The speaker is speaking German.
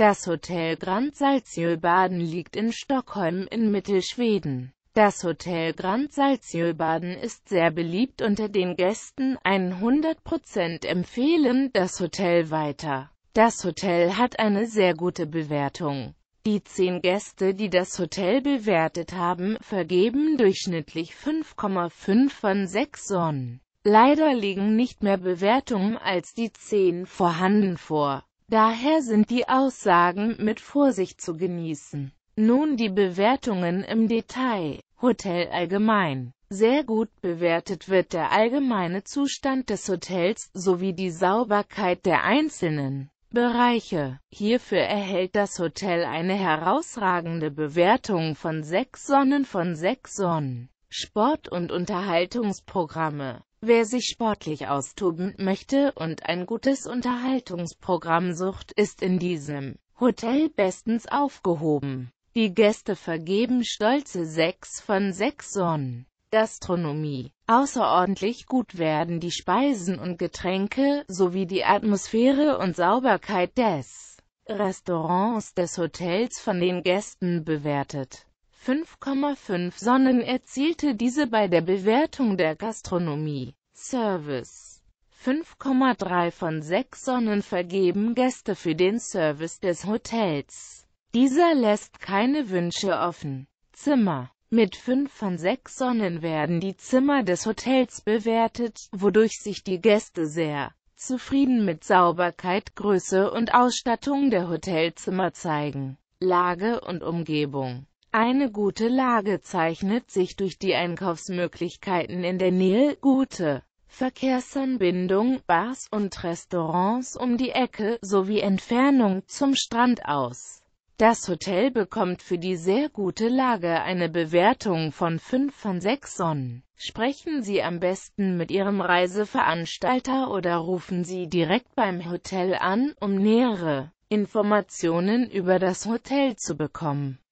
Das Hotel Grand Salzjöbaden liegt in Stockholm in Mittelschweden. Das Hotel Grand Salzjöbaden ist sehr beliebt unter den Gästen, 100% empfehlen das Hotel weiter. Das Hotel hat eine sehr gute Bewertung. Die zehn Gäste, die das Hotel bewertet haben, vergeben durchschnittlich 5,5 von 6 Sonnen. Leider liegen nicht mehr Bewertungen als die zehn vorhanden vor. Daher sind die Aussagen mit Vorsicht zu genießen. Nun die Bewertungen im Detail. Hotel allgemein. Sehr gut bewertet wird der allgemeine Zustand des Hotels sowie die Sauberkeit der einzelnen Bereiche. Hierfür erhält das Hotel eine herausragende Bewertung von 6 Sonnen von 6 Sonnen. Sport- und Unterhaltungsprogramme Wer sich sportlich austoben möchte und ein gutes Unterhaltungsprogramm sucht, ist in diesem Hotel bestens aufgehoben. Die Gäste vergeben stolze 6 von 6 Sonnen. Gastronomie. Außerordentlich gut werden die Speisen und Getränke, sowie die Atmosphäre und Sauberkeit des Restaurants des Hotels von den Gästen bewertet. 5,5 Sonnen erzielte diese bei der Bewertung der Gastronomie. Service 5,3 von 6 Sonnen vergeben Gäste für den Service des Hotels. Dieser lässt keine Wünsche offen. Zimmer mit 5 von 6 Sonnen werden die Zimmer des Hotels bewertet, wodurch sich die Gäste sehr zufrieden mit Sauberkeit, Größe und Ausstattung der Hotelzimmer zeigen. Lage und Umgebung eine gute Lage zeichnet sich durch die Einkaufsmöglichkeiten in der Nähe, gute Verkehrsanbindung, Bars und Restaurants um die Ecke sowie Entfernung zum Strand aus. Das Hotel bekommt für die sehr gute Lage eine Bewertung von 5 von 6 Sonnen. Sprechen Sie am besten mit Ihrem Reiseveranstalter oder rufen Sie direkt beim Hotel an, um nähere Informationen über das Hotel zu bekommen.